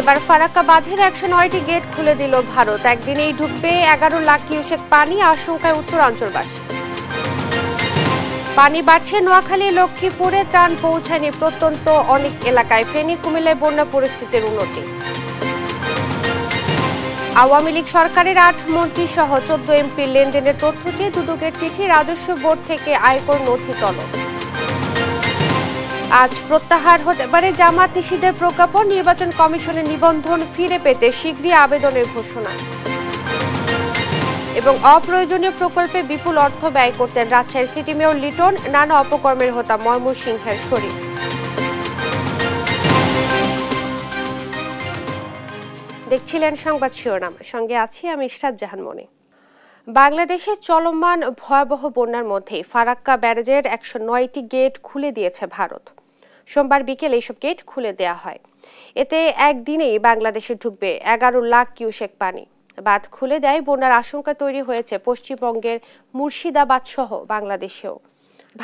এবার ফারাক্কা বাঁধের একশো নয়টি গেট খুলে দিল ভারত একদিনেই ঢুকবে এগারো লাখ কিউসেক পানি আশঙ্কায় উত্তরাঞ্চলবাসী পানি বাড়ছে নোয়াখালী লক্ষ্মীপুরে ত্রাণ পৌঁছায়নি প্রত্যন্ত অনেক এলাকায় ফেনী কুমিল্লায় বন্যা পরিস্থিতির উন্নতি আওয়ামী লীগ সরকারের আট মন্ত্রী সহ চোদ্দ এমপির লেনদেনের তথ্য চেয়ে দুদকের চিঠি রাজস্ব বোর্ড থেকে আয়কর নথি তলব আজ প্রত্যাহার হতে পারে জামাত নিষিদ্ধের প্রজ্ঞাপন নির্বাচন কমিশনের নিবন্ধন ফিরে পেতে শীঘ্রই আবেদনের ঘোষণা এবং অপ্রয়োজনীয় প্রকল্পে বিপুল অর্থ ব্যয় করতেন রাজশাহীর সিটি মেয়র লিটন নানা অপকর্মের হতা ময়মনসিংহের শরীফ দেখছিলেন সংবাদ শিরোনাম সঙ্গে আছি আমি ইশরাত জাহান মনি বাংলাদেশের চলমান ভয়াবহ বন্যার মধ্যে ফারাক্কা ব্যারেজের একশো নয়টি গেট খুলে দিয়েছে ভারত সোমবার বিকেলে এইসব গেট খুলে দেয়া হয় এতে একদিনেই বাংলাদেশে ঢুকবে এগারো লাখ কিউসেক পানি বাঁধ খুলে দেয় বন্যার আশঙ্কা তৈরি হয়েছে পশ্চিমবঙ্গের মুর্শিদাবাদ সহ বাংলাদেশেও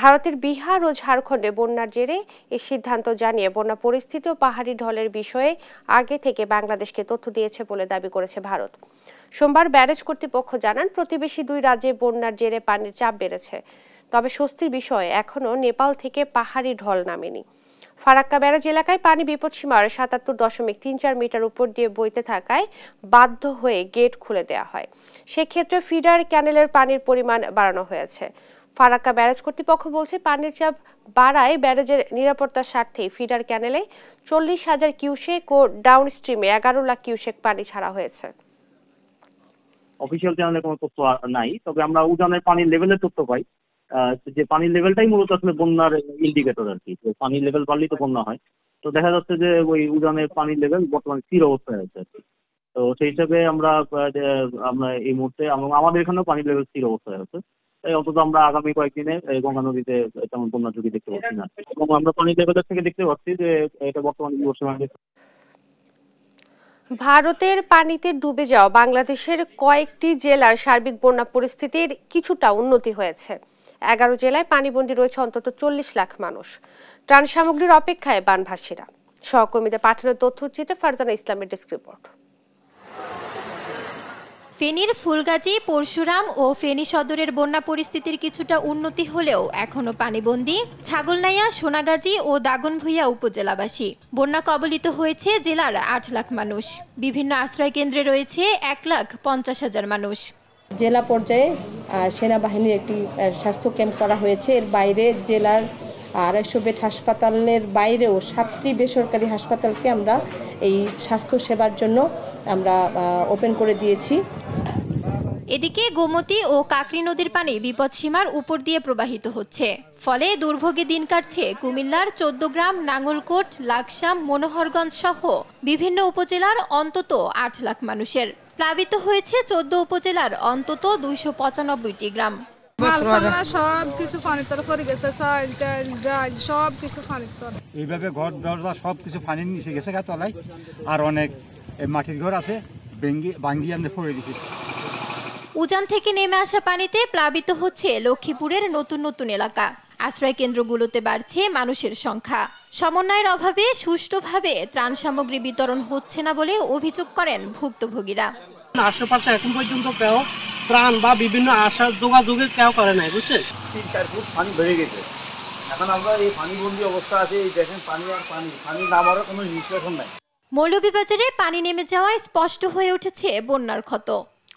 ভারতের বিহার ও ঝাড়খণ্ডে বন্যার জেরে এই সিদ্ধান্ত জানিয়ে বন্যা পরিস্থিতি ও পাহাড়ি ঢলের বিষয়ে আগে থেকে বাংলাদেশকে তথ্য দিয়েছে বলে দাবি করেছে ভারত সোমবার ব্যারেজ কর্তৃপক্ষ জানান প্রতিবেশী দুই রাজ্যে বন্যার জেরে পানির চাপ বেড়েছে তবে স্বস্তির বিষয় এখনও নেপাল থেকে পাহাড়ি ঢল নামেনি ফারাক্কা ব্যারাজ এলাকায় পানি বিপদ সীমার সাতাত্তর দশমিক তিন চার মিটার উপর দিয়ে বইতে থাকায় বাধ্য হয়ে গেট খুলে দেওয়া হয় সেক্ষেত্রে ফিডার ক্যানেলের পানির পরিমাণ বাড়ানো হয়েছে ফারাক্কা ব্যারাজ কর্তৃপক্ষ বলছে পানির চাপ বাড়ায় ব্যারাজের নিরাপত্তার স্বার্থে ফিডার ক্যানেলে চল্লিশ হাজার কিউসেক ও ডাউন স্ট্রিমে এগারো লাখ কিউসেক পানি ছাড়া হয়েছে অফিসিয়াল চ্যানেলে কোনো তথ্য নাই তবে আমরা উজানের পানির লেভেলের তথ্য পাই যে পানির লেভেলটাই মূলত আসলে বন্যার ইন্ডিকেটর আর কি পানির লেভেল পারলেই তো বন্যা হয় তো দেখা যাচ্ছে যে ওই উজানের পানির লেভেল বর্তমানে স্থির অবস্থায় আছে আর কি তো সেই হিসাবে আমরা আমরা এই মুহূর্তে আমাদের এখানেও পানির লেভেল স্থির অবস্থায় আছে তাই অন্তত আমরা আগামী কয়েকদিনে গঙ্গা নদীতে তেমন বন্যা ঝুঁকি দেখতে পাচ্ছি না এবং আমরা পানির লেভেলের থেকে দেখতে পাচ্ছি যে এটা বর্তমানে পশ্চিমবঙ্গে ভারতের পানিতে ডুবে যাওয়া বাংলাদেশের কয়েকটি জেলার সার্বিক বন্যা পরিস্থিতির কিছুটা উন্নতি হয়েছে এগারো জেলায় পানিবন্দী রয়েছে অন্তত চল্লিশ লাখ মানুষ ত্রাণ সামগ্রীর অপেক্ষায় বানভাসীরা সহকর্মীদের পাঠানো তথ্যচিত্রে ফারজানা ইসলামের ডেস্ক রিপোর্ট ফেনীর ফুলগাজী পরশুরাম ও ফেনী সদরের বন্যা পরিস্থিতির কিছুটা উন্নতি হলেও এখনও পানিবন্দী ছাগলনাইয়া সোনাগাজী ও দাগনভূঞা উপজেলাবাসী বন্যা কবলিত হয়েছে জেলার আট লাখ মানুষ বিভিন্ন আশ্রয় কেন্দ্রে রয়েছে এক লাখ পঞ্চাশ হাজার মানুষ জেলা পর্যায়ে সেনাবাহিনীর একটি স্বাস্থ্য ক্যাম্প করা হয়েছে এর বাইরে জেলার আড়াইশো বেড হাসপাতালের বাইরেও সাতটি বেসরকারি হাসপাতালকে আমরা এই স্বাস্থ্য সেবার জন্য আমরা ওপেন করে দিয়েছি এদিকে গোমতী ও কাকরি নদীর পানি বিপদসীমার উপর দিয়ে প্রবাহিত হচ্ছে ফলে দুর্ভোগে দিন কাটছে কুমিল্লার চোদ্দগ্রাম নাঙ্গলকোট লাকসাম মনোহরগঞ্জ সহ বিভিন্ন উপজেলার অন্তত আট লাখ মানুষের প্লাবিত হয়েছে চোদ্দ উপজেলার অন্তত দুইশো পঁচানব্বইটি গ্রাম সব কিছু পানির করে গেছে চাল টাল ডাল সব কিছু পানির তল এইভাবে ঘর দরজা সব কিছু পানির নিচে গেছে গা আর অনেক মাটির ঘর আছে উজান থেকে নেমে আসা পানিতে প্লাবিত হচ্ছে লক্ষ্মীপুরের নতুন নতুন এলাকা আশ্রয় কেন্দ্রগুলোতে বাড়ছে মানুষের সংখ্যা সমন্বয়ের অভাবে সুষ্ঠুভাবে ত্রাণ সামগ্রী বিতরণ হচ্ছে না বলে অভিযোগ করেন ভুক্তভোগীরা আশেপাশে এখন পর্যন্ত কেউ ত্রাণ বা বিভিন্ন আশা যোগাযোগের কেউ করে নাই বুঝছেন তিন চার ফুট পানি বেড়ে গেছে এখন আমরা এই অবস্থা আছে এই দেখেন পানি আর পানি পানি কোনো নিষ্কাশন নাই মৌলভীবাজারে পানি নেমে যাওয়ায় স্পষ্ট হয়ে উঠেছে বন্যার ক্ষত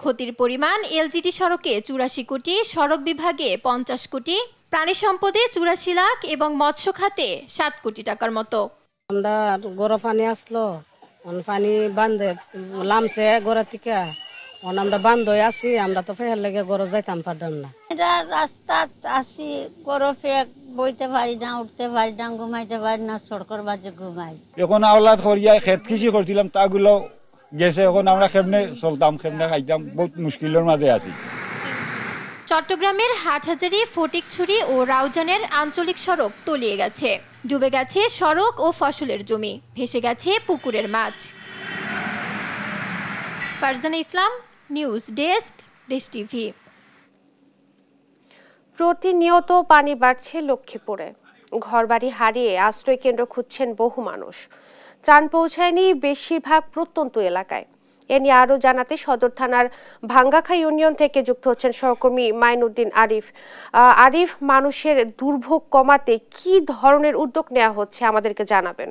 ক্ষতির পরিমাণ এলজিটি সড়কে চুরাশি কোটি সড়ক বিভাগে পঞ্চাশ কোটি প্রাণী সম্পদে চুরাশি লাখ এবং মৎস্য খাতে সাত কোটি টাকার মতো আমরা গরো পানি আসলো পানি বান্ধে লামছে গড়া থেকে আমরা বান্ধ হয়ে আসি আমরা তো ফের লেগে গরো যাইতাম পারতাম না এটা রাস্তা আসি গরো ফেক বইতে পারি না উঠতে পারি না ঘুমাইতে পারি না সরকার বাজে ঘুমাই এখন আওলাদ হরিয়া খেত কৃষি করছিলাম তাগুলো গেছে এখন আমরা কেমনে চলতাম কেমনে খাইতাম বহুত মুশকিলের মাঝে আছি চট্টগ্রামের হাটহাজারি ফটিকছড়ি ও রাউজানের আঞ্চলিক সড়ক তলিয়ে গেছে ডুবে গেছে সড়ক ও ফসলের জমি ভেসে গেছে পুকুরের মাছ Farzana Islam news desk Desh TV প্রতিনিয়ত পানি বাড়ছে লক্ষ্মীপুরে ঘরবাড়ি হারিয়ে আশ্রয় কেন্দ্র খুঁজছেন বহু মানুষ ত্রাণ পৌঁছায়নি বেশিরভাগ প্রত্যন্ত এলাকায় এ নিয়ে আরও জানাতে সদর থানার ভাঙ্গাখা ইউনিয়ন থেকে যুক্ত হচ্ছেন সহকর্মী মাইনুদ্দিন আরিফ আরিফ মানুষের দুর্ভোগ কমাতে কি ধরনের উদ্যোগ নেওয়া হচ্ছে আমাদেরকে জানাবেন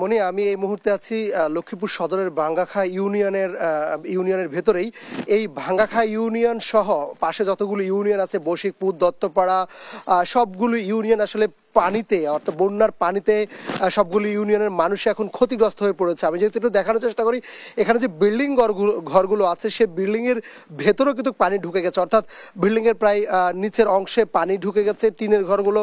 মনে আমি এই মুহূর্তে আছি লক্ষ্মীপুর সদরের ভাঙ্গাখা ইউনিয়নের ইউনিয়নের ভেতরেই এই ভাঙ্গাখা ইউনিয়ন সহ পাশে যতগুলো ইউনিয়ন আছে বসিকপুর দত্তপাড়া সবগুলো ইউনিয়ন আসলে পানিতে অর্থাৎ বন্যার পানিতে সবগুলো ইউনিয়নের মানুষ এখন ক্ষতিগ্রস্ত হয়ে পড়েছে আমি যেহেতু একটু দেখানোর চেষ্টা করি এখানে যে বিল্ডিং ঘরগুলো আছে সে বিল্ডিংয়ের ভেতরেও কিন্তু পানি ঢুকে গেছে অর্থাৎ বিল্ডিংয়ের প্রায় নিচের অংশে পানি ঢুকে গেছে টিনের ঘরগুলো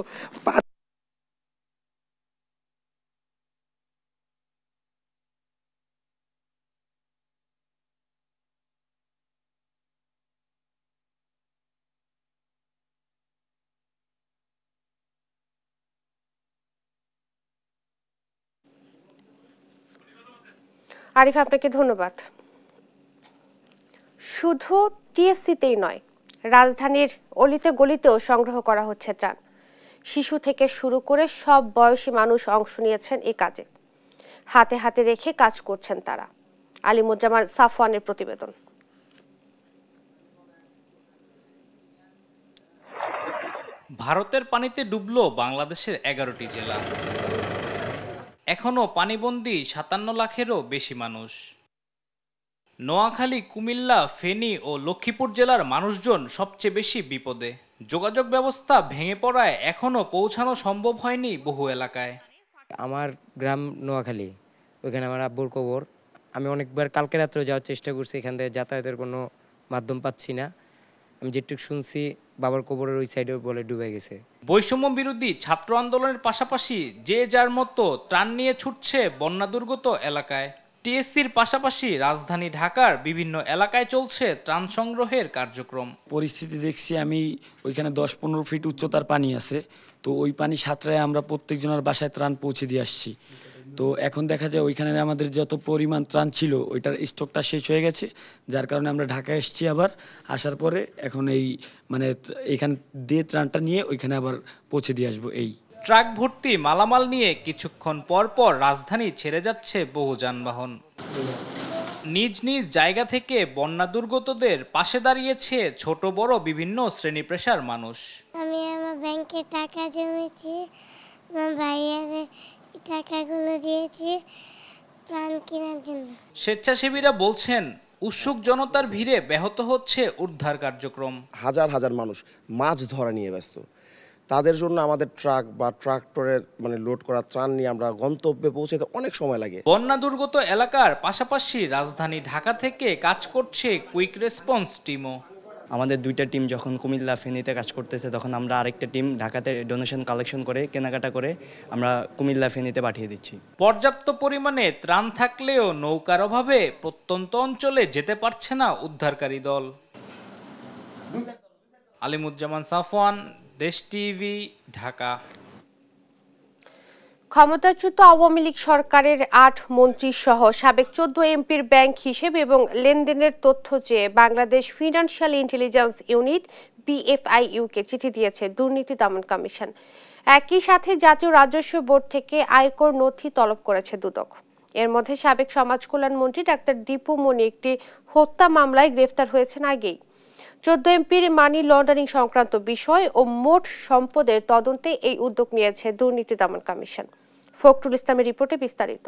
আরিফ আপনাকে ধন্যবাদ শুধু টিএসসিতেই নয় রাজধানীর অলিতে গলিতেও সংগ্রহ করা হচ্ছে ত্রাণ শিশু থেকে শুরু করে সব বয়সী মানুষ অংশ নিয়েছেন এ কাজে হাতে হাতে রেখে কাজ করছেন তারা আলিমুজ্জামান সাফওয়ানের প্রতিবেদন ভারতের পানিতে ডুবল বাংলাদেশের এগারোটি জেলা এখনও পানিবন্দী সাতান্ন লাখেরও বেশি মানুষ নোয়াখালী কুমিল্লা ফেনী ও লক্ষ্মীপুর জেলার মানুষজন সবচেয়ে বেশি বিপদে যোগাযোগ ব্যবস্থা ভেঙে পড়ায় এখনও পৌঁছানো সম্ভব হয়নি বহু এলাকায় আমার গ্রাম নোয়াখালী ওইখানে আমার আব্বুর কবর আমি অনেকবার কালকে রাত্রে যাওয়ার চেষ্টা করছি এখান থেকে যাতায়াতের কোনো মাধ্যম পাচ্ছি না আমি যেটুকু শুনছি বাবার কবরের ওই সাইডে বলে ডুবে গেছে বৈষম্য বিরোধী ছাত্র আন্দোলনের পাশাপাশি যে যার মতো ত্রাণ নিয়ে ছুটছে বন্যা দুর্গত এলাকায় টিএসসির পাশাপাশি রাজধানী ঢাকার বিভিন্ন এলাকায় চলছে ত্রাণ সংগ্রহের কার্যক্রম পরিস্থিতি দেখছি আমি ওইখানে দশ পনেরো ফিট উচ্চতার পানি আছে তো ওই পানি সাঁতরায় আমরা প্রত্যেকজনের বাসায় ত্রাণ পৌঁছে দিয়ে আসছি তো এখন দেখা যায় ওইখানে আমাদের যত পরিমাণ ত্রাণ ছিল ওইটার স্টকটা শেষ হয়ে গেছে যার কারণে আমরা ঢাকায় এসছি আবার আসার পরে এখন এই মানে এখান দিয়ে ত্রাণটা নিয়ে ওইখানে আবার পৌঁছে দিয়ে আসবো এই ট্রাক ভর্তি মালামাল নিয়ে কিছুক্ষণ পর পর রাজধানী ছেড়ে যাচ্ছে বহু যানবাহন নিজ নিজ জায়গা থেকে বন্যা দুর্গতদের পাশে দাঁড়িয়েছে ছোট বড় বিভিন্ন শ্রেণী পেশার মানুষ আমি আমার ব্যাংকে টাকা জমেছি ভাইয়ের টাকাগুলো দিয়েছি প্রাণ কেনার জন্য স্বেচ্ছাসেবীরা বলছেন উৎসুক জনতার ভিড়ে ব্যাহত হচ্ছে উদ্ধার কার্যক্রম হাজার হাজার মানুষ মাছ ধরা নিয়ে ব্যস্ত তাদের জন্য আমাদের ট্রাক বা ট্রাক্টরের মানে লোড করা ত্রাণ নিয়ে আমরা গন্তব্যে পৌঁছাতে অনেক সময় লাগে বন্যা দুর্গত এলাকার পাশাপাশি রাজধানী ঢাকা থেকে কাজ করছে কুইক রেসপন্স টিমও আমাদের দুইটা টিম যখন কুমিল্লা ফেনীতে কাজ করতেছে তখন আমরা আরেকটা টিম ঢাকাতে ডোনেশন কালেকশন করে কেনাকাটা করে আমরা কুমিল্লা ফেনীতে পাঠিয়ে দিচ্ছি পর্যাপ্ত পরিমাণে ত্রাণ থাকলেও নৌকার অভাবে প্রত্যন্ত অঞ্চলে যেতে পারছে না উদ্ধারকারী দল আলিমুজ্জামান সাফওয়ান দেশ টিভি ঢাকা ক্ষমতাচ্যুত আওয়ামী লীগ সরকারের আট মন্ত্রী সহ সাবেক চোদ্দ এমপির ব্যাংক হিসেব এবং লেনদেনের তথ্য চেয়ে বাংলাদেশ ফিনান্সিয়াল ইন্টেলিজেন্স ইউনিট বিএফআইইউকে চিঠি দিয়েছে দুর্নীতি দমন কমিশন একই সাথে জাতীয় রাজস্ব বোর্ড থেকে আয়কর নথি তলব করেছে দুদক এর মধ্যে সাবেক সমাজ কল্যাণ মন্ত্রী ডাক্তার দীপু মনি একটি হত্যা মামলায় গ্রেফতার হয়েছেন আগেই চোদ্দ এমপির মানি লন্ডারিং সংক্রান্ত বিষয় ও মোট সম্পদের তদন্তে এই উদ্যোগ নিয়েছে দুর্নীতি দমন কমিশন ফখরুল ইসলামের রিপোর্টে বিস্তারিত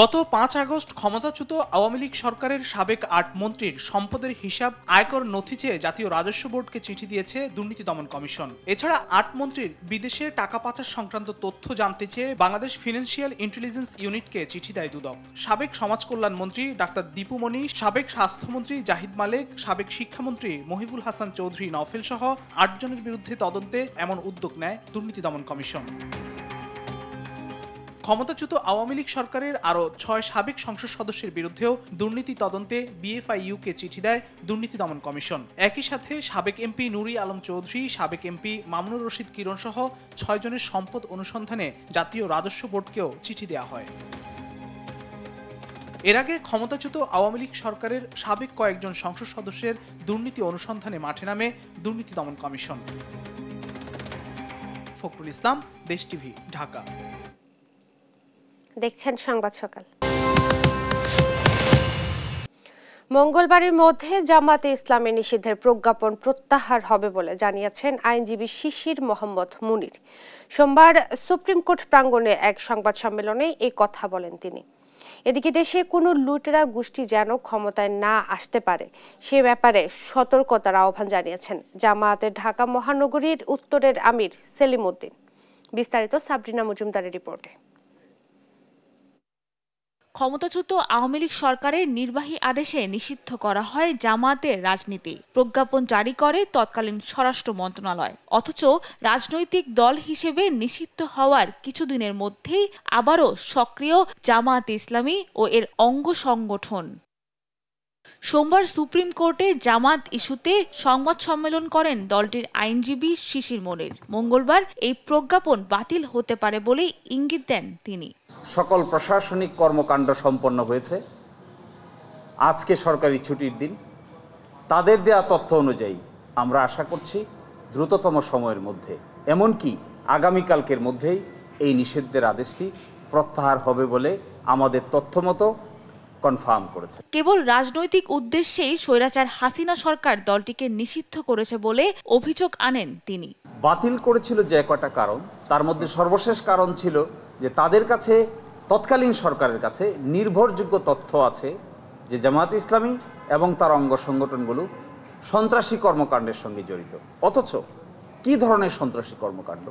গত পাঁচ আগস্ট ক্ষমতাচ্যুত আওয়ামী লীগ সরকারের সাবেক আট মন্ত্রীর সম্পদের হিসাব আয়কর নথি চেয়ে জাতীয় রাজস্ব বোর্ডকে চিঠি দিয়েছে দুর্নীতি দমন কমিশন এছাড়া আট মন্ত্রীর বিদেশে টাকা পাচার সংক্রান্ত তথ্য জানতে চেয়ে বাংলাদেশ ফিনান্সিয়াল ইন্টেলিজেন্স ইউনিটকে চিঠি দেয় দুদক সাবেক সমাজ কল্যাণ মন্ত্রী ডাক্তার দীপুমণি সাবেক স্বাস্থ্যমন্ত্রী জাহিদ মালেক সাবেক শিক্ষামন্ত্রী মহিবুল হাসান চৌধুরী নফেল সহ আটজনের বিরুদ্ধে তদন্তে এমন উদ্যোগ নেয় দুর্নীতি দমন কমিশন ক্ষমতাচ্যুত আওয়ামী লীগ সরকারের আরও ছয় সাবেক সংসদ সদস্যের বিরুদ্ধেও দুর্নীতি তদন্তে কে চিঠি দেয় দুর্নীতি দমন কমিশন একই সাথে সাবেক এমপি নুরি আলম চৌধুরী সাবেক এমপি মামনুর রশিদ কিরণ সহ ছয়জনের সম্পদ অনুসন্ধানে জাতীয় রাজস্ব বোর্ডকেও চিঠি দেওয়া হয় এর আগে ক্ষমতাচ্যুত আওয়ামী লীগ সরকারের সাবেক কয়েকজন সংসদ সদস্যের দুর্নীতি অনুসন্ধানে মাঠে নামে দুর্নীতি দমন কমিশন ফখরুল ইসলাম দেশ টিভি ঢাকা দেখছেন সংবাদ সকাল মঙ্গলবারের মধ্যে জামাতে ইসলামের নিষিদ্ধের প্রজ্ঞাপন প্রত্যাহার হবে বলে জানিয়েছেন আইনজীবী শিশির মোহাম্মদ মুনির সোমবার সুপ্রিম কোর্ট প্রাঙ্গণে এক সংবাদ সম্মেলনে এই কথা বলেন তিনি এদিকে দেশে কোনো লুটেরা গোষ্ঠী যেন ক্ষমতায় না আসতে পারে সে ব্যাপারে সতর্কতার আহ্বান জানিয়েছেন জামায়াতের ঢাকা মহানগরীর উত্তরের আমির সেলিম উদ্দিন বিস্তারিত সাবরিনা মজুমদারের রিপোর্টে ক্ষমতাচ্যুত আওয়ামী লীগ সরকারের নির্বাহী আদেশে নিষিদ্ধ করা হয় জামাতের রাজনীতি প্রজ্ঞাপন জারি করে তৎকালীন স্বরাষ্ট্র মন্ত্রণালয় অথচ রাজনৈতিক দল হিসেবে নিষিদ্ধ হওয়ার কিছুদিনের মধ্যেই আবারও সক্রিয় জামায়াত ইসলামী ও এর অঙ্গ সংগঠন সোমবার সুপ্রিম কোর্টে জামাত ইস্যুতে সংবাদ সম্মেলন করেন দলটির আইনজীবী শিশির মনির মঙ্গলবার এই প্রজ্ঞাপন বাতিল হতে পারে বলে ইঙ্গিত দেন তিনি সকল প্রশাসনিক কর্মকাণ্ড সম্পন্ন হয়েছে আজকে সরকারি ছুটির দিন তাদের দেয়া তথ্য অনুযায়ী আমরা আশা করছি দ্রুততম সময়ের মধ্যে এমনকি আগামীকালকের মধ্যেই এই নিষেধের আদেশটি প্রত্যাহার হবে বলে আমাদের তথ্যমতো কনফার্ম করেছে কেবল রাজনৈতিক উদ্দেশ্যেই স্বৈরাচার হাসিনা সরকার দলটিকে নিষিদ্ধ করেছে বলে অভিযোগ আনেন তিনি বাতিল করেছিল যে কটা কারণ তার মধ্যে সর্বশেষ কারণ ছিল যে তাদের কাছে তৎকালীন সরকারের কাছে নির্ভরযোগ্য তথ্য আছে যে জামাত ইসলামী এবং তার অঙ্গ সংগঠনগুলো সন্ত্রাসী কর্মকাণ্ডের সঙ্গে জড়িত অথচ কি ধরনের সন্ত্রাসী কর্মকাণ্ড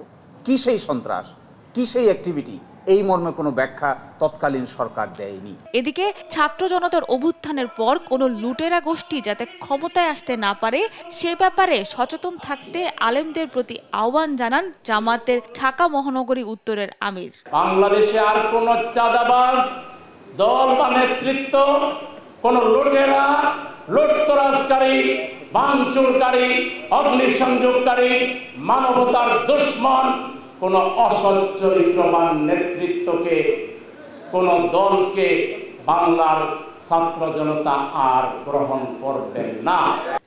কি সেই সন্ত্রাস কি সেই অ্যাক্টিভিটি এই মর্মে কোনো ব্যাখ্যা তৎকালীন সরকার দেয়নি এদিকে ছাত্র জনতার অভ্যুত্থানের পর কোনো লুটেরা গোষ্ঠী যাতে ক্ষমতায় আসতে না পারে সে ব্যাপারে সচেতন থাকতে আলেমদের প্রতি আহ্বান জানান জামাতের ঢাকা মহানগরী উত্তরের আমির বাংলাদেশে আর কোন চাঁদাবাজ দল বা নেতৃত্ব কোন লুটেরা লুটতরাজকারী বাংচুরকারী অগ্নিসংযোগকারী মানবতার দুশ্মন কোনো অসহ্য বিদ্যমান নেতৃত্বকে কোনো দলকে বাংলার ছাত্র জনতা আর গ্রহণ করবেন না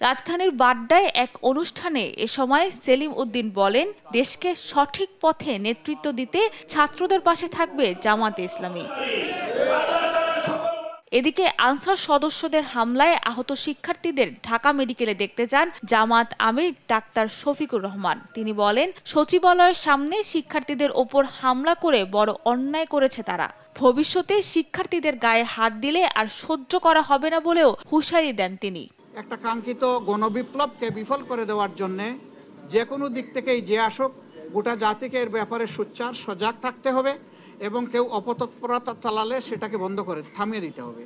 রাজধানীর বাড্ডায় এক অনুষ্ঠানে এ সময় সেলিম উদ্দিন বলেন দেশকে সঠিক পথে নেতৃত্ব দিতে ছাত্রদের পাশে থাকবে জামাতে ইসলামী এদিকে আনসার সদস্যদের হামলায় আহত শিক্ষার্থীদের ঢাকা মেডিকেলে দেখতে যান জামাত আমির ডাক্তার শফিকুর রহমান তিনি বলেন সচিবালয়ের সামনে শিক্ষার্থীদের ওপর হামলা করে বড় অন্যায় করেছে তারা ভবিষ্যতে শিক্ষার্থীদের গায়ে হাত দিলে আর সহ্য করা হবে না বলেও হুঁশারি দেন তিনি একটা কাঙ্ক্ষিত গণবিপ্লবকে বিফল করে দেওয়ার জন্য যে কোনো দিক থেকেই যে আসুক গোটা জাতিকে এর ব্যাপারে সোচ্চার সজাগ থাকতে হবে এবং কেউ অপতৎপরতা চালালে সেটাকে বন্ধ করে থামিয়ে দিতে হবে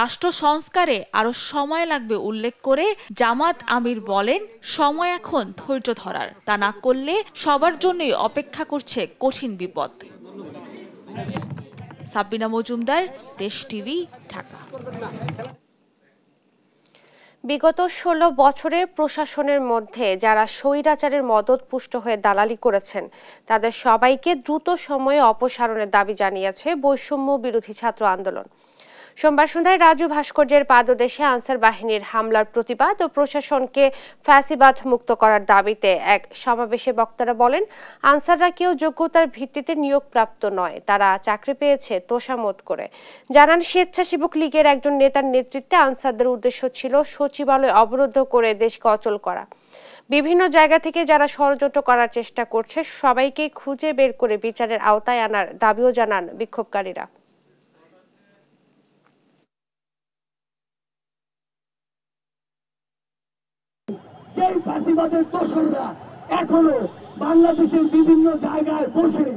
রাষ্ট্র সংস্কারে আরো সময় লাগবে উল্লেখ করে জামাত আমির বলেন সময় এখন ধৈর্য ধরার তা না করলে সবার জন্যই অপেক্ষা করছে কঠিন বিপদ সাবিনা মজুমদার দেশ টিভি ঢাকা বিগত ১৬ বছরের প্রশাসনের মধ্যে যারা স্বৈরাচারের মদত পুষ্ট হয়ে দালালি করেছেন তাদের সবাইকে দ্রুত সময়ে অপসারণের দাবি জানিয়েছে বৈষম্য বিরোধী ছাত্র আন্দোলন সোমবার সন্ধ্যায় রাজু ভাস্কর্যের পাদদেশে আনসার বাহিনীর হামলার প্রতিবাদ ও প্রশাসনকে ফ্যাসিবাদ মুক্ত করার দাবিতে এক সমাবেশে বক্তারা বলেন আনসাররা কেউ যোগ্যতার ভিত্তিতে নিয়োগপ্রাপ্ত নয় তারা চাকরি পেয়েছে তোষামত করে জানান স্বেচ্ছাসেবক লীগের একজন নেতার নেতৃত্বে আনসারদের উদ্দেশ্য ছিল সচিবালয় অবরুদ্ধ করে দেশকে অচল করা বিভিন্ন জায়গা থেকে যারা ষড়যন্ত্র করার চেষ্টা করছে সবাইকে খুঁজে বের করে বিচারের আওতায় আনার দাবিও জানান বিক্ষোভকারীরা সেই ফাঁসিবাদের দোসররা এখনো বাংলাদেশের বিভিন্ন জায়গায় বসে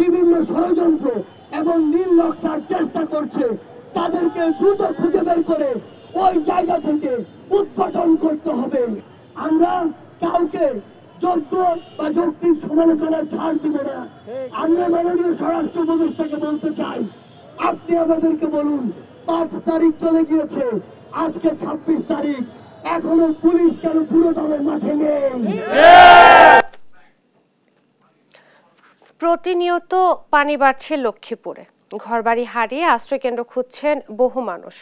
বিভিন্ন ষড়যন্ত্র এবং নকশার চেষ্টা করছে তাদেরকে দ্রুত খুঁজে বের করে ওই জায়গা থেকে উৎপাটন করতে হবে আমরা কাউকে যোগ্য বা যৌক্তিক সমালোচনা ছাড় দিব না আমরা মাননীয় স্বরাষ্ট্র উপদেষ্টাকে বলতে চাই আপনি আমাদেরকে বলুন পাঁচ তারিখ চলে গিয়েছে আজকে ছাব্বিশ তারিখ এখনো পুলিশ কেন পুরো দলের মাঠে নেই প্রতিনিয়ত পানি বাড়ছে লক্ষ্মীপুরে ঘরবাড়ি হারিয়ে আশ্রয়কেন্দ্র খুঁজছেন বহু মানুষ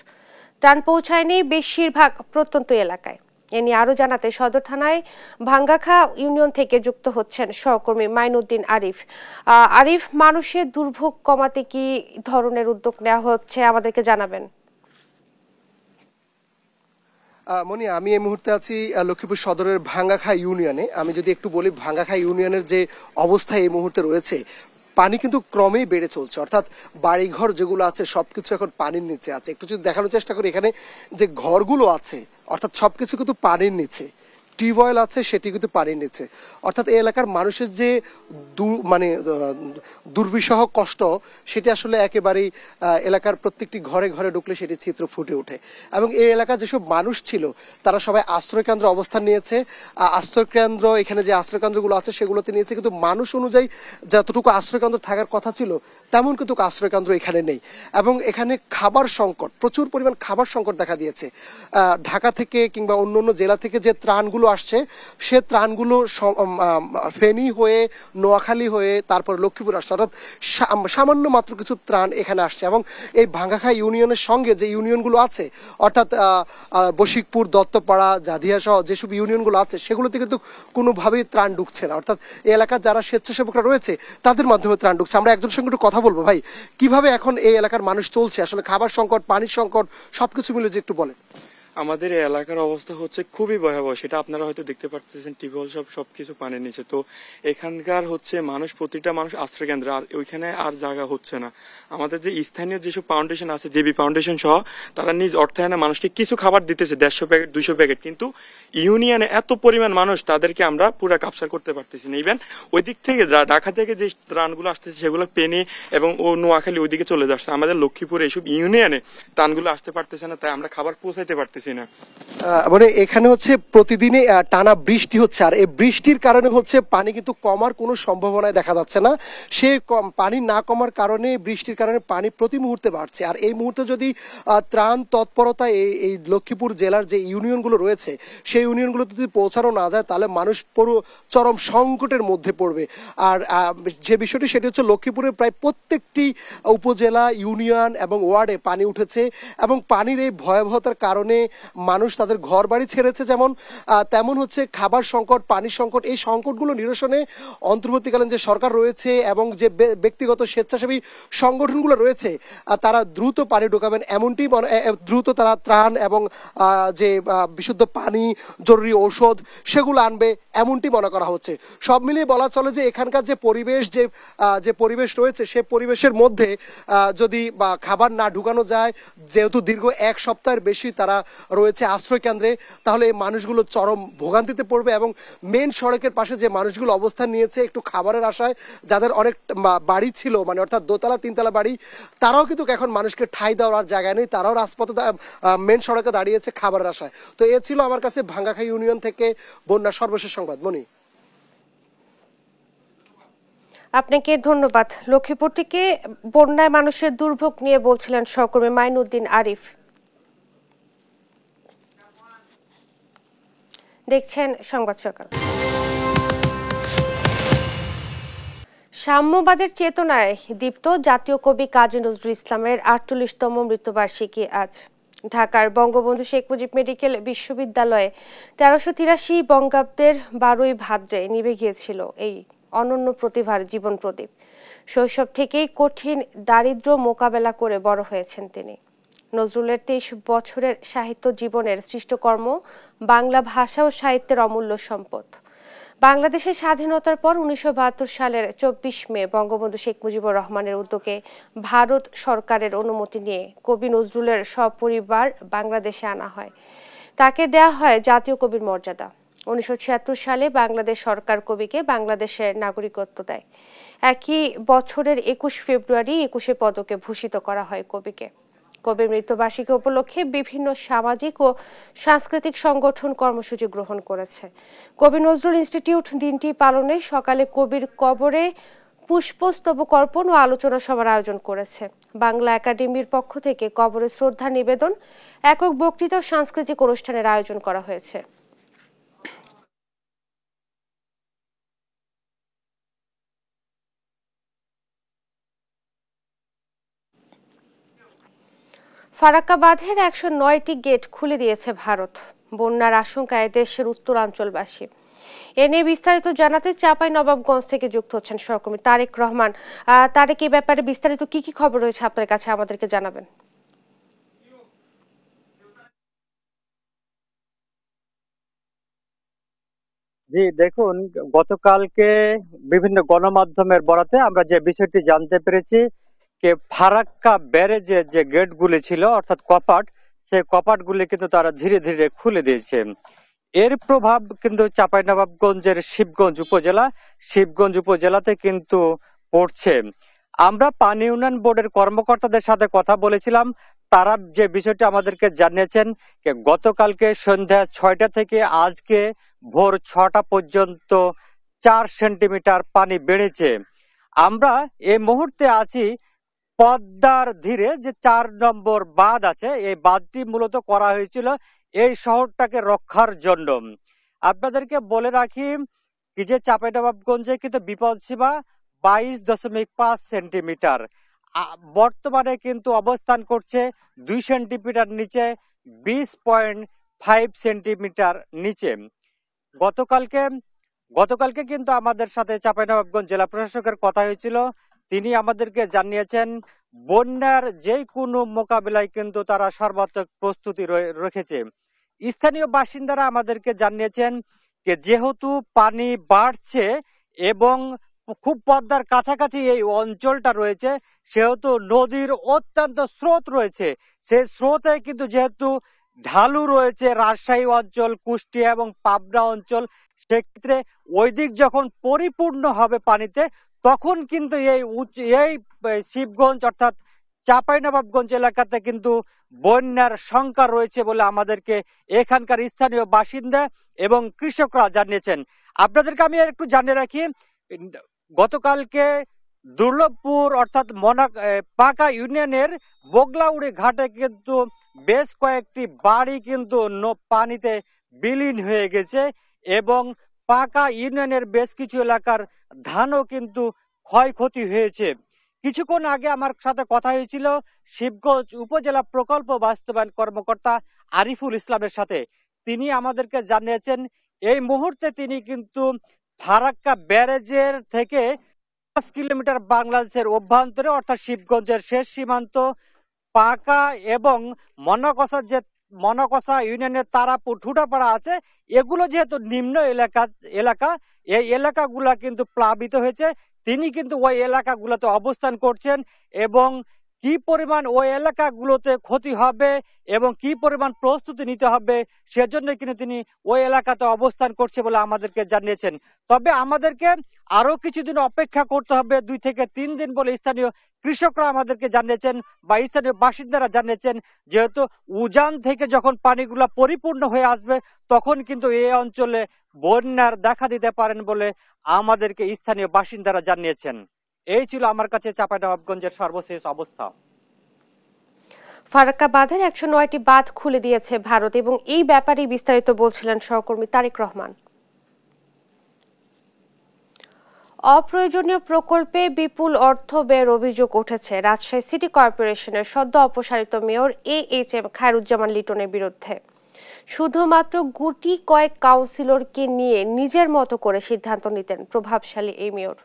টান পৌঁছায়নি বেশিরভাগ প্রত্যন্ত এলাকায় এ নিয়ে আরও জানাতে সদর থানায় ভাঙ্গাখা ইউনিয়ন থেকে যুক্ত হচ্ছেন সহকর্মী মাইনুদ্দিন আরিফ আরিফ মানুষের দুর্ভোগ কমাতে কি ধরনের উদ্যোগ নেওয়া হচ্ছে আমাদেরকে জানাবেন মনি আমি এই মুহূর্তে আছি লক্ষ্মীপুর সদরের ভাঙ্গাখা ইউনিয়নে আমি যদি একটু বলি ভাঙ্গাখা ইউনিয়নের যে অবস্থা এই মুহূর্তে রয়েছে পানি কিন্তু ক্রমেই বেড়ে চলছে অর্থাৎ বাড়িঘর যেগুলো আছে সবকিছু এখন পানির নিচে আছে একটু যদি দেখানোর চেষ্টা করি এখানে যে ঘরগুলো আছে অর্থাৎ সবকিছু কিন্তু পানির নিচে টিউবওয়েল আছে সেটি কিন্তু পানি নিচ্ছে অর্থাৎ এই এলাকার মানুষের যে মানে দুর্বিষহ কষ্ট সেটি আসলে একেবারেই এলাকার প্রত্যেকটি ঘরে ঘরে ঢুকলে সেটি চিত্র ফুটে ওঠে এবং এই এলাকার যেসব মানুষ ছিল তারা সবাই আশ্রয়কেন্দ্র অবস্থান নিয়েছে আশ্রয়কেন্দ্র এখানে যে আশ্রয়কেন্দ্রগুলো আছে সেগুলোতে নিয়েছে কিন্তু মানুষ অনুযায়ী যতটুকু আশ্রয়কেন্দ্র থাকার কথা ছিল তেমন কিন্তু আশ্রয়কেন্দ্র এখানে নেই এবং এখানে খাবার সংকট প্রচুর পরিমাণ খাবার সংকট দেখা দিয়েছে ঢাকা থেকে কিংবা অন্য অন্য জেলা থেকে যে ত্রাণগুলো আসছে সে ত্রাণগুলো ফেনি হয়ে নোয়াখালী হয়ে তারপর লক্ষ্মীপুর আসছে অর্থাৎ সামান্য মাত্র কিছু ত্রাণ এখানে আসছে এবং এই ভাঙ্গাখা ইউনিয়নের সঙ্গে যে ইউনিয়নগুলো আছে অর্থাৎ বশিকপুর দত্তপাড়া জাধিয়া সহ যেসব ইউনিয়নগুলো আছে সেগুলোতে কিন্তু কোনোভাবেই ত্রাণ ঢুকছে না অর্থাৎ এই এলাকার যারা স্বেচ্ছাসেবকরা রয়েছে তাদের মাধ্যমে ত্রাণ ঢুকছে আমরা একজনের সঙ্গে একটু কথা বলবো ভাই কিভাবে এখন এই এলাকার মানুষ চলছে আসলে খাবার সংকট পানির সংকট সবকিছু মিলে যে একটু বলেন আমাদের এলাকার অবস্থা হচ্ছে খুবই ভয়াবহ সেটা আপনারা হয়তো দেখতে পারতেছেন টিউবওয়েল সব সবকিছু পানির নিচে তো এখানকার হচ্ছে মানুষ প্রতিটা মানুষ আশ্রয় কেন্দ্র আর ওইখানে আর জায়গা হচ্ছে না আমাদের যে স্থানীয় যেসব ফাউন্ডেশন আছে জেবি ফাউন্ডেশন সহ তারা নিজ অর্থায়নে মানুষকে কিছু খাবার দিতেছে দেড়শো প্যাকেট দুইশো প্যাকেট কিন্তু ইউনিয়নে এত পরিমাণ মানুষ তাদেরকে আমরা পুরো কাপসার করতে পারতেছি না ইভেন ওই দিক থেকে ঢাকা থেকে যে ত্রাণগুলো আসতেছে সেগুলো পেনে এবং ও নোয়াখালী ওইদিকে চলে যাচ্ছে আমাদের লক্ষ্মীপুর এইসব ইউনিয়নে ত্রাণগুলো আসতে পারতেছে না তাই আমরা খাবার পৌঁছাইতে পারতেছি পারছি না মানে এখানে হচ্ছে প্রতিদিনে টানা বৃষ্টি হচ্ছে আর এই বৃষ্টির কারণে হচ্ছে পানি কিন্তু কমার কোনো সম্ভাবনায় দেখা যাচ্ছে না সে কম পানি না কমার কারণে বৃষ্টির কারণে পানি প্রতি মুহূর্তে বাড়ছে আর এই মুহূর্তে যদি ত্রাণ তৎপরতা এই এই লক্ষ্মীপুর জেলার যে ইউনিয়নগুলো রয়েছে সেই ইউনিয়নগুলোতে যদি পৌঁছানো না যায় তাহলে মানুষ পুরো চরম সংকটের মধ্যে পড়বে আর যে বিষয়টি সেটি হচ্ছে লক্ষ্মীপুরের প্রায় প্রত্যেকটি উপজেলা ইউনিয়ন এবং ওয়ার্ডে পানি উঠেছে এবং পানির এই ভয়াবহতার কারণে মানুষ তাদের ঘর বাড়ি ছেড়েছে যেমন তেমন হচ্ছে খাবার সংকট পানি সংকট এই সংকটগুলো নিরসনে অন্তর্বর্তীকালীন যে সরকার রয়েছে এবং যে ব্যক্তিগত স্বেচ্ছাসেবী সংগঠনগুলো রয়েছে তারা দ্রুত পানি ঢোকাবেন এমনটি দ্রুত তারা ত্রাণ এবং যে বিশুদ্ধ পানি জরুরি ঔষধ সেগুলো আনবে এমনটি মনে করা হচ্ছে সব মিলিয়ে বলা চলে যে এখানকার যে পরিবেশ যে যে পরিবেশ রয়েছে সে পরিবেশের মধ্যে যদি খাবার না ঢুকানো যায় যেহেতু দীর্ঘ এক সপ্তাহের বেশি তারা রয়েছে আশ্রয়কেন্দ্রে তাহলে এই মানুষগুলো চরম ভোগান্তিতে পড়বে এবং মেন সড়কের পাশে যে মানুষগুলো অবস্থান নিয়েছে একটু খাবারের আশায় যাদের অনেক বাড়ি ছিল মানে অর্থাৎ দোতলা তিনতলা বাড়ি তারাও কিন্তু এখন মানুষকে ঠাই দেওয়ার আর জায়গা নেই তারাও রাজপথে মেন সড়কে দাঁড়িয়েছে খাবারের আশায় তো এ ছিল আমার কাছে ভাঙ্গাখাই ইউনিয়ন থেকে বন্যা সর্বশেষ সংবাদ মনি আপনাকে ধন্যবাদ লক্ষ্মীপুর থেকে বন্যায় মানুষের দুর্ভোগ নিয়ে বলছিলেন সহকর্মী মাইনুদ্দিন আরিফ দেখছেন সংবাদ সকাল সাম্যবাদের চেতনায় দীপ্ত জাতীয় কবি কাজী নজরুল ইসলামের আটচল্লিশতম মৃত্যুবার্ষিকী আজ ঢাকার বঙ্গবন্ধু শেখ মুজিব মেডিকেল বিশ্ববিদ্যালয়ে তেরোশো তিরাশি বঙ্গাব্দের বারোই ভাদ্রে নিভে গিয়েছিল এই অনন্য প্রতিভার জীবন প্রদীপ শৈশব থেকেই কঠিন দারিদ্র মোকাবেলা করে বড় হয়েছেন তিনি নজরুলের তেইশ বছরের সাহিত্য জীবনের সৃষ্টকর্ম বাংলা ভাষা ও সাহিত্যের অমূল্য সম্পদ বাংলাদেশের স্বাধীনতার পর উনিশশো সালের চব্বিশ মে বঙ্গবন্ধু শেখ মুজিবুর রহমানের উদ্যোগে ভারত সরকারের অনুমতি নিয়ে কবি নজরুলের সপরিবার বাংলাদেশে আনা হয় তাকে দেয়া হয় জাতীয় কবির মর্যাদা উনিশশো সালে বাংলাদেশ সরকার কবিকে বাংলাদেশের নাগরিকত্ব দেয় একই বছরের একুশ ফেব্রুয়ারি একুশে পদকে ভূষিত করা হয় কবিকে কবির মৃত্যুবার্ষিকী উপলক্ষে বিভিন্ন সামাজিক ও সাংস্কৃতিক সংগঠন কর্মসূচি গ্রহণ করেছে কবি নজরুল ইনস্টিটিউট দিনটি পালনে সকালে কবির কবরে পুষ্পস্তবক অর্পণ ও আলোচনা সভার আয়োজন করেছে বাংলা একাডেমির পক্ষ থেকে কবরে শ্রদ্ধা নিবেদন একক বক্তৃতা সাংস্কৃতিক অনুষ্ঠানের আয়োজন করা হয়েছে ফারাক্কা বাঁধের একশো নয়টি গেট খুলে দিয়েছে ভারত বন্যার আশঙ্কায় দেশের উত্তরাঞ্চলবাসী এ নিয়ে বিস্তারিত জানাতে চাপাই নবাবগঞ্জ থেকে যুক্ত হচ্ছেন সহকর্মী তারেক রহমান তারেক এই ব্যাপারে বিস্তারিত কি কি খবর রয়েছে আপনার কাছে আমাদেরকে জানাবেন জি দেখুন গতকালকে বিভিন্ন গণমাধ্যমের বরাতে আমরা যে বিষয়টি জানতে পেরেছি কে ফারাক্কা ব্যারেজে যে গেটগুলি ছিল অর্থাৎ কপাট সেই কপাটগুলি কিন্তু তারা ধীরে ধীরে খুলে দিয়েছে এর প্রভাব কিন্তু চাঁপাইনবাবগঞ্জের শিবগঞ্জ উপজেলা শিবগঞ্জ উপজেলাতে কিন্তু পড়ছে আমরা পানি উন্নয়ন বোর্ডের কর্মকর্তাদের সাথে কথা বলেছিলাম তারা যে বিষয়টি আমাদেরকে জানিয়েছেন গতকালকে সন্ধ্যা ছয়টা থেকে আজকে ভোর ছটা পর্যন্ত চার সেন্টিমিটার পানি বেড়েছে আমরা এ মুহূর্তে আছি পদ্মার ধীরে যে চার নম্বর বাঁধ আছে এই বাঁধটি মূলত করা হয়েছিল এই শহরটাকে রক্ষার জন্য আপনাদেরকে বলে রাখি কি যে চাঁপাইনবাবগঞ্জে কিন্তু বিপদ সীমা বাইশ দশমিক পাঁচ সেন্টিমিটার বর্তমানে কিন্তু অবস্থান করছে দুই সেন্টিমিটার নিচে বিশ পয়েন্ট ফাইভ সেন্টিমিটার নিচে গতকালকে গতকালকে কিন্তু আমাদের সাথে চাঁপাইনবাবগঞ্জ জেলা প্রশাসকের কথা হয়েছিল তিনি আমাদেরকে জানিয়েছেন বন্যার যে কোনো মোকাবিলায় কিন্তু তারা সর্বাত্মক প্রস্তুতি রেখেছে স্থানীয় বাসিন্দারা আমাদেরকে জানিয়েছেন যে যেহেতু পানি বাড়ছে এবং খুব পদ্মার কাছাকাছি এই অঞ্চলটা রয়েছে সেহেতু নদীর অত্যন্ত স্রোত রয়েছে সেই স্রোতে কিন্তু যেহেতু ঢালু রয়েছে রাজশাহী অঞ্চল কুষ্টিয়া এবং পাবনা অঞ্চল সেক্ষেত্রে ওই দিক যখন পরিপূর্ণ হবে পানিতে তখন কিন্তু এই এই শিবগঞ্জ অর্থাৎ চাঁপাইনবাবগঞ্জ এলাকাতে কিন্তু বন্যার শঙ্কা রয়েছে বলে আমাদেরকে এখানকার স্থানীয় বাসিন্দা এবং কৃষকরা জানিয়েছেন আপনাদেরকে আমি একটু জানিয়ে রাখি গতকালকে দুর্লভপুর অর্থাৎ মনা পাকা ইউনিয়নের বগলাউড়ি ঘাটে কিন্তু বেশ কয়েকটি বাড়ি কিন্তু পানিতে বিলীন হয়ে গেছে এবং পাকা ইউনিয়নের বেশ কিছু এলাকার ধানও কিন্তু ক্ষয়ক্ষতি হয়েছে কিছুক্ষণ আগে আমার সাথে কথা হয়েছিল শিবগঞ্জ উপজেলা প্রকল্প বাস্তবায়ন কর্মকর্তা আরিফুল ইসলামের সাথে তিনি আমাদেরকে জানিয়েছেন এই মুহূর্তে তিনি কিন্তু ফারাক্কা ব্যারেজের থেকে পাঁচ কিলোমিটার বাংলাদেশের অভ্যন্তরে অর্থাৎ শিবগঞ্জের শেষ সীমান্ত পাকা এবং মনকসার যে মনকসা ইউনিয়নের তারাপুর ঠুটাপাড়া আছে এগুলো যেহেতু নিম্ন এলাকা এলাকা এই এলাকাগুলা কিন্তু প্লাবিত হয়েছে তিনি কিন্তু ওই এলাকাগুলোতে অবস্থান করছেন এবং কি পরিমাণ ওই এলাকাগুলোতে ক্ষতি হবে এবং কি পরিমাণ প্রস্তুতি নিতে হবে সেজন্য কিন্তু তিনি ওই এলাকাতে অবস্থান করছে বলে আমাদেরকে জানিয়েছেন তবে আমাদেরকে আরও কিছুদিন অপেক্ষা করতে হবে দুই থেকে তিন দিন বলে স্থানীয় কৃষকরা আমাদেরকে জানিয়েছেন বা স্থানীয় বাসিন্দারা জানিয়েছেন যেহেতু উজান থেকে যখন পানিগুলো পরিপূর্ণ হয়ে আসবে তখন কিন্তু এই অঞ্চলে বন্যার দেখা দিতে পারেন বলে আমাদেরকে স্থানীয় বাসিন্দারা জানিয়েছেন এই ছিল আমার কাছে চাঁপাইনবাবগঞ্জের সর্বশেষ অবস্থা ফারাক্কাবাঁধের একশো নয়টি বাঁধ খুলে দিয়েছে ভারত এবং এই ব্যাপারে বিস্তারিত বলছিলেন সহকর্মী তারেক রহমান অপ্রয়োজনীয় প্রকল্পে বিপুল অর্থ ব্যয়ের অভিযোগ উঠেছে রাজশাহী সিটি কর্পোরেশনের সদ্য অপসারিত mayor A H M Khairuzzaman লিটনের বিরুদ্ধে শুধুমাত্র গুটি কয়েক কাউন্সিলরকে নিয়ে নিজের মতো করে সিদ্ধান্ত নিতেন প্রভাবশালী এই মেয়র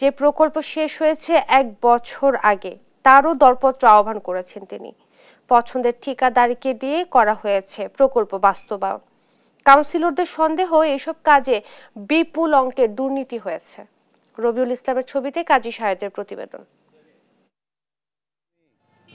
যে প্রকল্প শেষ হয়েছে এক বছর আগে তারও দরপত্র আহ্বান করেছেন তিনি পছন্দের ঠিকাদারিকে দিয়ে করা হয়েছে প্রকল্প বাস্তবায়ন কাউন্সিলরদের সন্দেহ এসব কাজে বিপুল অঙ্কের দুর্নীতি হয়েছে রবিউল ইসলামের ছবিতে কাজী সাহেবের প্রতিবেদন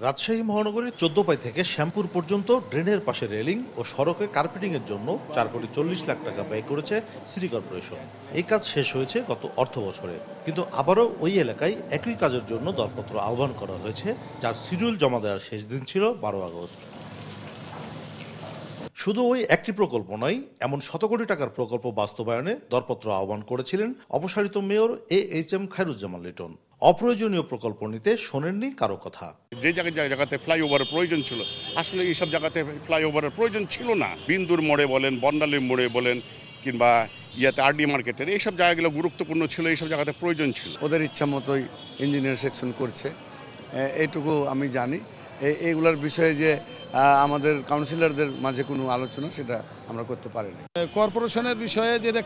রাজশাহী মহানগরীর চোদ্দোপাই থেকে শ্যামপুর পর্যন্ত ড্রেনের পাশে রেলিং ও সড়কে কার্পেটিংয়ের জন্য চার কোটি চল্লিশ লাখ টাকা ব্যয় করেছে সিটি কর্পোরেশন এই কাজ শেষ হয়েছে গত অর্থ বছরে কিন্তু আবারও ওই এলাকায় একই কাজের জন্য দরপত্র আহ্বান করা হয়েছে যার সিডিউল জমা দেওয়ার শেষ দিন ছিল বারো আগস্ট শুধু ওই একটি প্রকল্প নয় এমন শত কোটি টাকার প্রকল্প বাস্তবায়নে দরপত্র আহ্বান করেছিলেন অপসারিত mayor A H M Khairuzzaman Liton অপ্রয়োজনীয় প্রকল্প নিতে শোনেননি কারো কথা যে জায়গায় জায়গাতে ফ্লাইওভারের প্রয়োজন ছিল আসলে এইসব জায়গাতে ফ্লাইওভারের প্রয়োজন ছিল না বিন্দুর মোড়ে বলেন বন্ডালির মোড়ে বলেন কিংবা ইয়াতে ডি মার্কেটের এইসব জায়গাগুলো গুরুত্বপূর্ণ ছিল এইসব জায়গাতে প্রয়োজন ছিল ওদের ইচ্ছা মতোই ইঞ্জিনিয়ার সেকশন করছে এইটুকু আমি জানি এগুলোর বিষয়ে যে আমাদের কাউন্সিলরদের মাঝে কোনো আলোচনা সেটা আমরা করতে পারি না কর্পোরেশনের বিষয়ে যেটা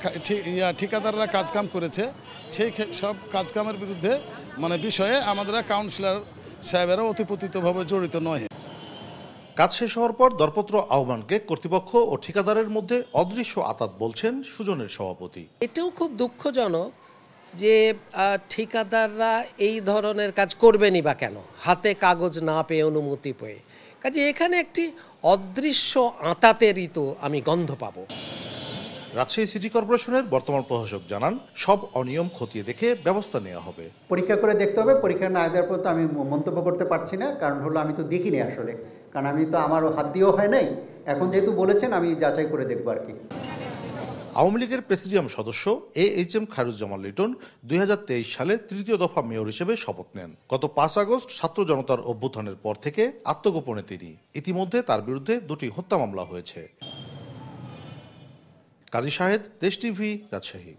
ঠিকাদাররা কাজকাম করেছে সেই সব কাজকামের বিরুদ্ধে মানে বিষয়ে আমাদের কাউন্সিলর সাহেবেরা অতিপতিতভাবে জড়িত নয় কাজ শেষ হওয়ার পর দরপত্র আহ্বানকে কর্তৃপক্ষ ও ঠিকাদারের মধ্যে অদৃশ্য আতাত বলছেন সুজনের সভাপতি এটাও খুব দুঃখজনক যে ঠিকাদাররা এই ধরনের কাজ করবেনই বা কেন হাতে কাগজ না পেয়ে অনুমতি পেয়ে কাজে এখানে একটি অদৃশ্য আঁতাতেরই ঋতু আমি গন্ধ পাব রাজশাহী সিটি কর্পোরেশনের বর্তমান প্রশাসক জানান সব অনিয়ম খতিয়ে দেখে ব্যবস্থা নেওয়া হবে পরীক্ষা করে দেখতে হবে পরীক্ষা না দেওয়ার পর তো আমি মন্তব্য করতে পারছি না কারণ হলো আমি তো দেখিনি আসলে কারণ আমি তো আমার হাত দিয়েও হয় নাই এখন যেহেতু বলেছেন আমি যাচাই করে দেখবো আর কি আওয়ামী লীগের প্রেসিডিয়াম সদস্য A H M Khairuzzaman Liton দুই হাজার সালে তৃতীয় দফা মেয়র হিসেবে শপথ নেন গত পাঁচ আগস্ট ছাত্র জনতার অভ্যুত্থানের পর থেকে আত্মগোপনে তিনি ইতিমধ্যে তার বিরুদ্ধে দুটি হত্যা মামলা হয়েছে কাজী সাহেদ দেশ টিভি রাজশাহী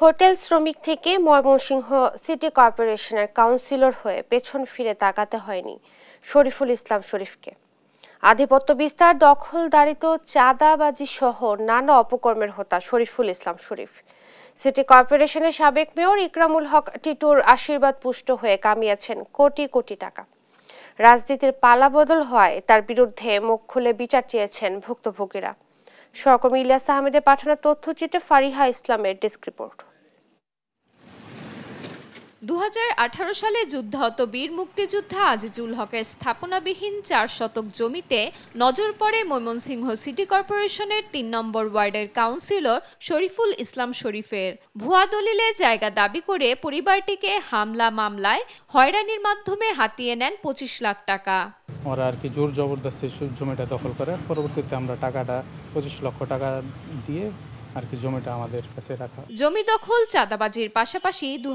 হোটেল শ্রমিক থেকে ময়মনসিংহ সিটি কর্পোরেশনের কাউন্সিলর হয়ে পেছন ফিরে তাকাতে হয়নি শরীফুল ইসলাম শরীফকে আধিপত্য বিস্তার দখলদারিত্ব চাঁদাবাজি সহ নানা অপকর্মের হোতা শরীফুল ইসলাম শরীফ সিটি কর্পোরেশনের সাবেক মেয়র ইকরামুল হক টিটুর আশীর্বাদ পুষ্ট হয়ে কামিয়েছেন কোটি কোটি টাকা রাজনীতির পালা বদল হওয়ায় তার বিরুদ্ধে মুখ খুলে বিচার চেয়েছেন ভুক্তভোগীরা সহকর্মী ইলিয়াস আহমেদের পাঠানো তথ্যচিত্রে ফারিহা ইসলামের ডেস্ক রিপোর্ট দু সালে যুদ্ধাহত বীর মুক্তিযোদ্ধা আজিজুল হকের স্থাপনাবিহীন চার শতক জমিতে নজর পড়ে ময়মনসিংহ সিটি কর্পোরেশনের তিন নম্বর ওয়ার্ডের কাউন্সিলর শরীফুল ইসলাম শরীফের ভুয়া দলিলে জায়গা দাবি করে পরিবারটিকে হামলা মামলায় হয়রানির মাধ্যমে হাতিয়ে নেন পঁচিশ লাখ টাকা ওরা আর কি জোর জবরদস্তি জমিটা দখল করে পরবর্তীতে আমরা টাকাটা পঁচিশ লক্ষ টাকা দিয়ে আর কি জমিটা আমাদের কাছে রাখা জমি দখল চাঁদাবাজির পাশাপাশি দু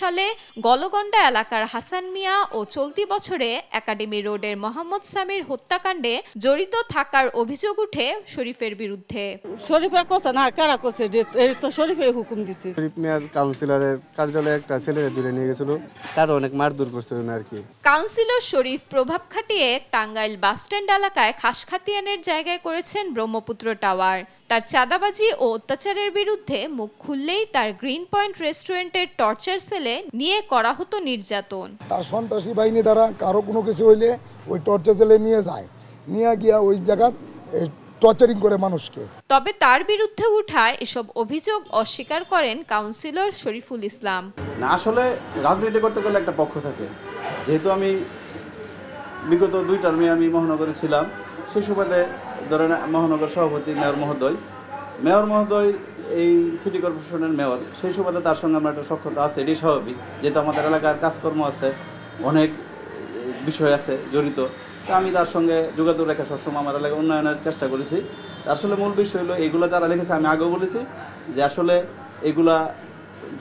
সালে গলগন্ডা এলাকার হাসান মিয়া ও চলতি বছরে একাডেমি রোডের মোহাম্মদ সামির হত্যাকাণ্ডে জড়িত থাকার অভিযোগ উঠে শরীফের বিরুদ্ধে না কারা যে তো হুকুম দিছে শরীফ মিয়ার কাউন্সিলরের কার্যালয়ে একটা ছেলে দূরে নিয়ে গেছিল তার অনেক আর কি কাউন্সিলর শরীফ প্রভাব খাটিয়ে টাঙ্গাইল বাসস্ট্যান্ড এলাকায় খাসখাতিয়ানের জায়গায় করেছেন ব্রহ্মপুত্র টাওয়ার তার চাঁদাবাজি ও অত্যাচারের বিরুদ্ধে মুখ খুললেই তার গ্রিন পয়েন্ট রেস্টুরেন্টের টর্চার সেলে নিয়ে করা হতো নির্যাতন তার সন্ত্রাসী বাহিনী দ্বারা কারো কোনো কিছু হইলে ওই টর্চার সেলে নিয়ে যায় নিয়ে গিয়া ওই জায়গা টর্চারিং করে মানুষকে তবে তার বিরুদ্ধে উঠায় এসব অভিযোগ অস্বীকার করেন কাউন্সিলর শরীফুল ইসলাম না আসলে রাজনীতি করতে গেলে একটা পক্ষ থাকে যেহেতু আমি বিগত দুই টার্মে আমি মহানগরে ছিলাম সেই সুবাদে ধরেন মহানগর সভাপতি মেয়র মহোদয় মেয়র মহোদয় এই সিটি কর্পোরেশনের মেয়র সেই সময় তার সঙ্গে আমার একটা সক্ষতা আছে এটি স্বাভাবিক যেহেতু আমাদের এলাকার কাজকর্ম আছে অনেক বিষয় আছে জড়িত তা আমি তার সঙ্গে যোগাযোগ রেখে সবসময় আমার এলাকায় উন্নয়নের চেষ্টা করেছি আসলে মূল বিষয় হলো এইগুলো তারা লিখেছে আমি আগেও বলেছি যে আসলে এগুলা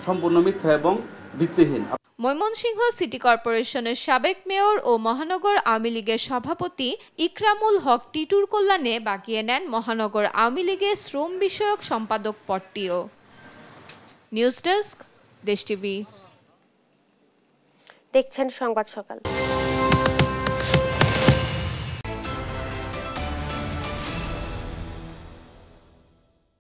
সম্পূর্ণ মিথ্যা এবং ভিত্তিহীন ময়মনসিংহ সিটি কর্পোরেশনের সাবেক মেয়র ও মহানগর আওয়ামী লীগের সভাপতি ইকরামুল হক টিটুর কল্যাণে বাকিয়ে নেন মহানগর আওয়ামী লীগের শ্রম বিষয়ক সম্পাদক পদটিও নিউজ ডেস্ক দেশ টিভি দেখছেন সংবাদ সকাল